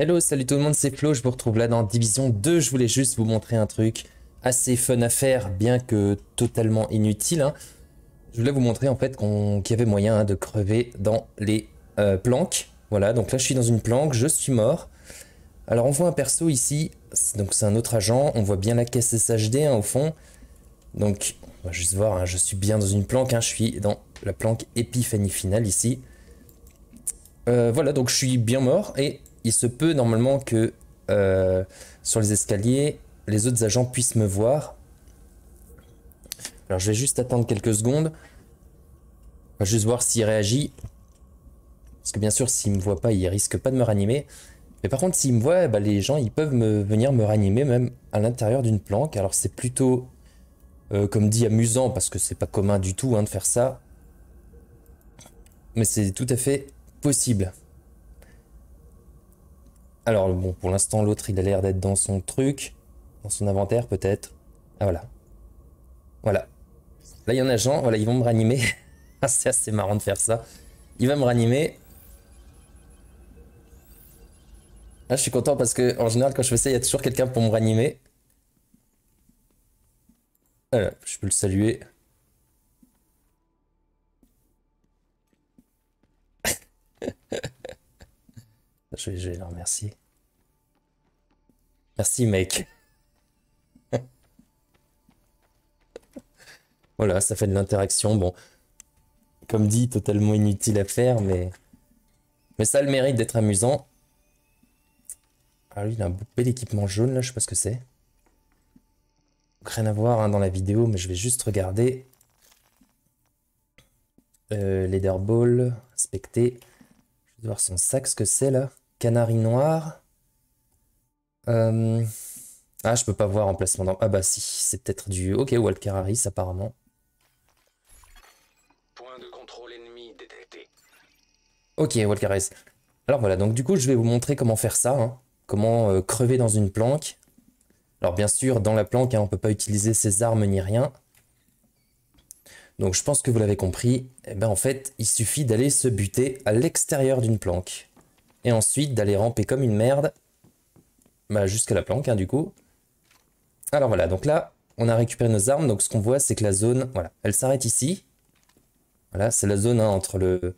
Hello, salut tout le monde, c'est Flo, je vous retrouve là dans Division 2. Je voulais juste vous montrer un truc assez fun à faire, bien que totalement inutile. Hein. Je voulais vous montrer en fait qu'il y avait moyen hein, de crever dans les euh, planques. Voilà, donc là je suis dans une planque, je suis mort. Alors on voit un perso ici, donc c'est un autre agent, on voit bien la caisse SHD hein, au fond. Donc on va juste voir, je suis bien dans une planque, je suis dans la planque épiphanie finale ici. Euh, voilà, donc je suis bien mort et il se peut normalement que euh, sur les escaliers, les autres agents puissent me voir. Alors je vais juste attendre quelques secondes. On juste voir s'il réagit. Parce que bien sûr, s'il me voit pas, il risque pas de me ranimer. Mais par contre, s'il me voit, bah, les gens, ils peuvent me, venir me ranimer même à l'intérieur d'une planque. Alors c'est plutôt, euh, comme dit, amusant parce que c'est pas commun du tout hein, de faire ça. Mais c'est tout à fait possible. Alors, bon, pour l'instant, l'autre, il a l'air d'être dans son truc, dans son inventaire, peut-être. Ah, voilà. Voilà. Là, il y en a gens, voilà, ils vont me ranimer. Ah, c'est assez marrant de faire ça. Il va me ranimer. Là, je suis content parce que, en général, quand je fais ça, il y a toujours quelqu'un pour me ranimer. Voilà, je peux le saluer. je vais, le remercier. Merci, mec. voilà, ça fait de l'interaction. Bon, comme dit, totalement inutile à faire, mais, mais ça a le mérite d'être amusant. Ah, lui, il a un bel équipement jaune, là, je sais pas ce que c'est. Rien à voir hein, dans la vidéo, mais je vais juste regarder. Euh, leader Ball, Je vais voir son sac, ce que c'est là. Canari noir. Euh, ah, je peux pas voir emplacement dans... Ah bah si, c'est peut-être du... Ok, Walker apparemment. Point de contrôle ennemi détecté. Ok, Walker Alors voilà, donc du coup je vais vous montrer comment faire ça. Hein. Comment euh, crever dans une planque. Alors bien sûr, dans la planque, on hein, on peut pas utiliser ses armes ni rien. Donc je pense que vous l'avez compris. Eh ben, en fait, il suffit d'aller se buter à l'extérieur d'une planque. Et ensuite d'aller ramper comme une merde bah, jusqu'à la planque hein, du coup. Alors voilà, donc là on a récupéré nos armes. Donc ce qu'on voit c'est que la zone, voilà, elle s'arrête ici. Voilà, c'est la zone hein, entre le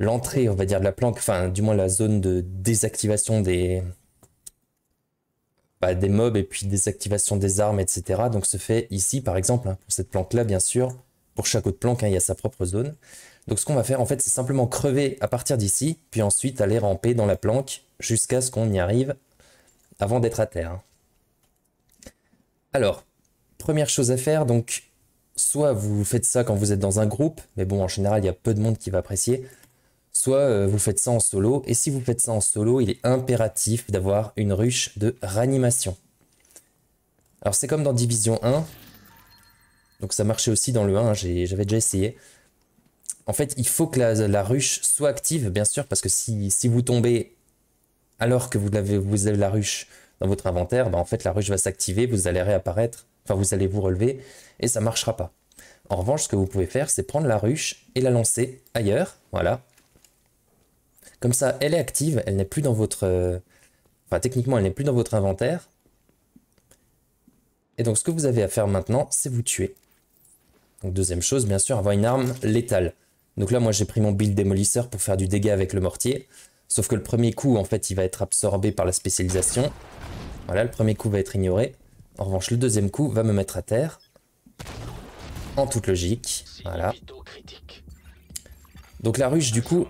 l'entrée, on va dire, de la planque, enfin du moins la zone de désactivation des, bah, des mobs et puis désactivation des armes, etc. Donc se fait ici par exemple, hein, pour cette planque là bien sûr. Pour chaque autre planque, il y a sa propre zone. Donc ce qu'on va faire en fait c'est simplement crever à partir d'ici, puis ensuite aller ramper dans la planque jusqu'à ce qu'on y arrive avant d'être à terre. Alors, première chose à faire, donc soit vous faites ça quand vous êtes dans un groupe, mais bon en général il y a peu de monde qui va apprécier, soit euh, vous faites ça en solo, et si vous faites ça en solo, il est impératif d'avoir une ruche de réanimation. Alors c'est comme dans Division 1, donc ça marchait aussi dans le 1, j'avais déjà essayé en fait, il faut que la, ruche soit active, bien sûr, parce que si, vous tombez alors que vous avez, la ruche dans votre inventaire, ben, en fait, la ruche va s'activer, vous allez réapparaître, enfin, vous allez vous relever, et ça ne marchera pas. En revanche, ce que vous pouvez faire, c'est prendre la ruche et la lancer ailleurs, voilà. Comme ça, elle est active, elle n'est plus dans votre... enfin, techniquement, elle n'est plus dans votre inventaire. Et donc, ce que vous avez à faire maintenant, c'est vous tuer. Donc, deuxième chose, bien sûr, avoir une arme létale. Donc là, moi, j'ai pris mon build démolisseur pour faire du dégât avec le mortier. Sauf que le premier coup, en fait, il va être absorbé par la spécialisation. Voilà, le premier coup va être ignoré. En revanche, le deuxième coup va me mettre à terre. En toute logique. Voilà. Donc la ruche, du coup...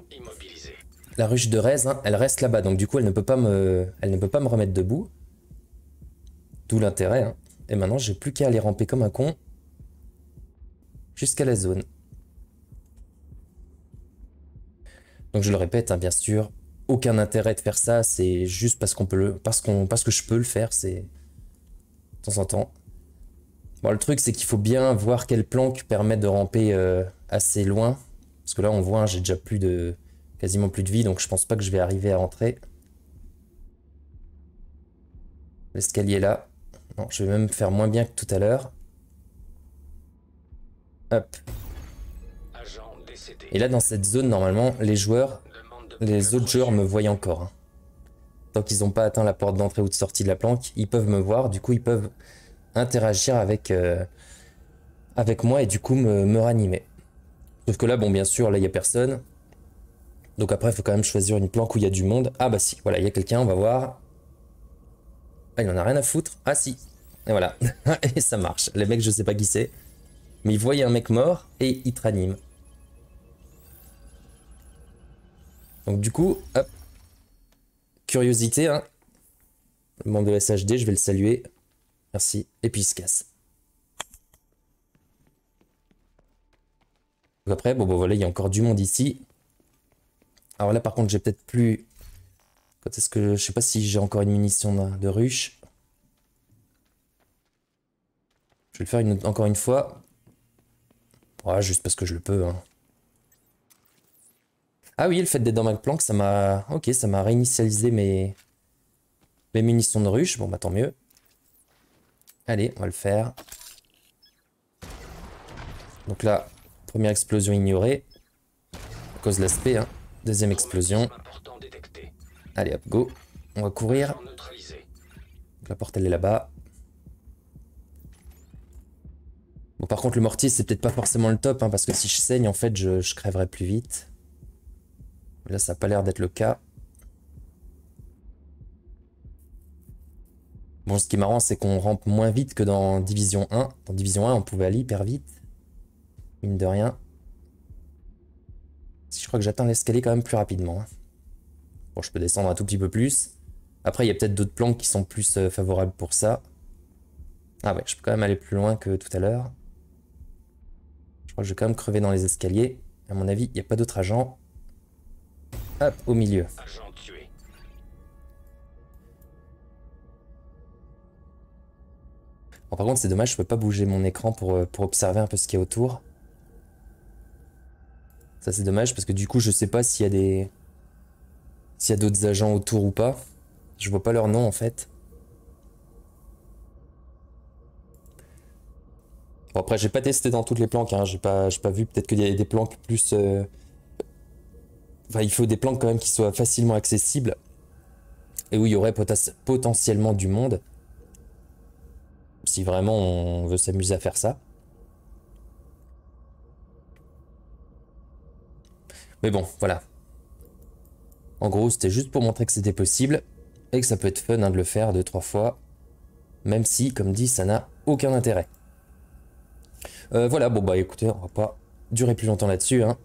La ruche de Rez, elle reste là-bas. Donc du coup, elle ne peut pas me, elle ne peut pas me remettre debout. D'où l'intérêt. Hein. Et maintenant, j'ai plus qu'à aller ramper comme un con. Jusqu'à la zone. Donc je le répète, hein, bien sûr, aucun intérêt de faire ça, c'est juste parce qu'on peut le, parce qu'on, parce que je peux le faire, c'est de temps en temps. Bon, le truc c'est qu'il faut bien voir quelle planque permet de ramper euh, assez loin, parce que là on voit, hein, j'ai déjà plus de, quasiment plus de vie, donc je pense pas que je vais arriver à rentrer. L'escalier là, non, je vais même faire moins bien que tout à l'heure. Hop, et là, dans cette zone, normalement, les joueurs, les autres joueurs me voient encore. Hein. Tant qu'ils n'ont pas atteint la porte d'entrée ou de sortie de la planque, ils peuvent me voir. Du coup, ils peuvent interagir avec, euh, avec moi et du coup me, me, ranimer. Sauf que là, bon, bien sûr, là, il n'y a personne. Donc après, il faut quand même choisir une planque où il y a du monde. Ah bah si, voilà, il y a quelqu'un, on va voir. Ah, il n'en a rien à foutre. Ah si. Et voilà. et ça marche. Les mecs, je sais pas qui c'est. Mais ils voient un mec mort et ils te raniment. Donc du coup, hop, curiosité, hein. le membre de SHD, je vais le saluer. Merci. Et puis Après, bon, bon voilà, il y a encore du monde ici. Alors là, par contre, j'ai peut-être plus... Quand est-ce que... Je sais pas si j'ai encore une munition de ruche. Je vais le faire encore une fois. Voilà, juste parce que je le peux. Hein. Ah oui, le fait d'être dans ça m'a... Ok, ça m'a réinitialisé mes... mes munitions de ruche. Bon, bah tant mieux. Allez, on va le faire. Donc là, première explosion ignorée. À cause de l'aspect, hein. Deuxième explosion. Allez, hop, go. On va courir. la porte, elle est là-bas. Bon, par contre, le mortier, c'est peut-être pas forcément le top, hein, parce que si je saigne, en fait, je, je crèverai plus vite. Là, ça n'a pas l'air d'être le cas. Bon, ce qui est marrant, c'est qu'on rampe moins vite que dans Division 1. Dans Division 1, on pouvait aller hyper vite. Mine de rien. Je crois que j'atteins l'escalier quand même plus rapidement. Hein. Bon, je peux descendre un tout petit peu plus. Après, il y a peut-être d'autres plans qui sont plus euh, favorables pour ça. Ah ouais, je peux quand même aller plus loin que tout à l'heure. Je crois que je vais quand même crever dans les escaliers. À mon avis, il n'y a pas d'autre agent. Hop, au milieu. par contre, c'est dommage, je peux pas bouger mon écran pour, euh, pour observer un peu ce qu'il y a autour. Ça, c'est dommage parce que du coup, je sais pas s'il y a des. S'il y a d'autres agents autour ou pas. Je vois pas leur nom en fait. Bon, après, j'ai pas testé dans toutes les planques, hein. j'ai pas, pas vu. Peut-être qu'il y a des planques plus. Euh, il faut des plans quand même qui soient facilement accessibles et où il y aurait potentiellement du monde. Si vraiment on veut s'amuser à faire ça. Mais bon, voilà. En gros, c'était juste pour montrer que c'était possible et que ça peut être fun hein, de le faire deux, trois fois. Même si, comme dit, ça n'a aucun intérêt. Euh, voilà, bon bah écoutez, on va pas durer plus longtemps là-dessus. Hein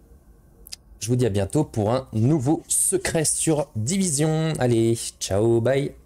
je vous dis à bientôt pour un nouveau secret sur Division. Allez, ciao, bye